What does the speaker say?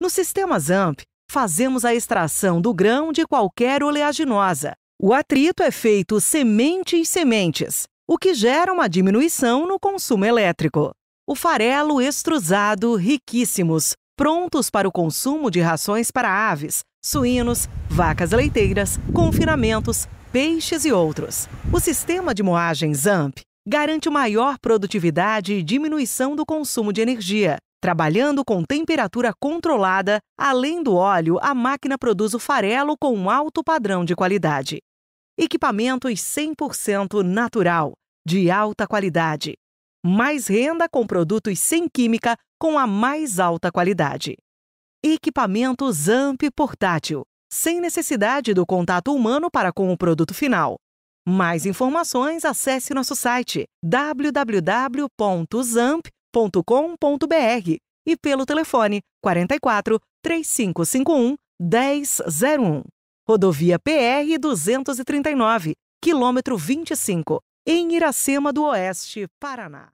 No sistema ZAMP, fazemos a extração do grão de qualquer oleaginosa. O atrito é feito semente e sementes, o que gera uma diminuição no consumo elétrico. O farelo extrusado, riquíssimos, prontos para o consumo de rações para aves, suínos, vacas leiteiras, confinamentos, peixes e outros. O sistema de moagem ZAMP garante maior produtividade e diminuição do consumo de energia, Trabalhando com temperatura controlada, além do óleo, a máquina produz o farelo com alto padrão de qualidade. Equipamentos 100% natural, de alta qualidade. Mais renda com produtos sem química com a mais alta qualidade. Equipamento Zamp portátil, sem necessidade do contato humano para com o produto final. Mais informações, acesse nosso site www.zamp.com www.cultura.com.br e pelo telefone 44 3551 1001. Rodovia PR 239, quilômetro 25, em Iracema do Oeste, Paraná.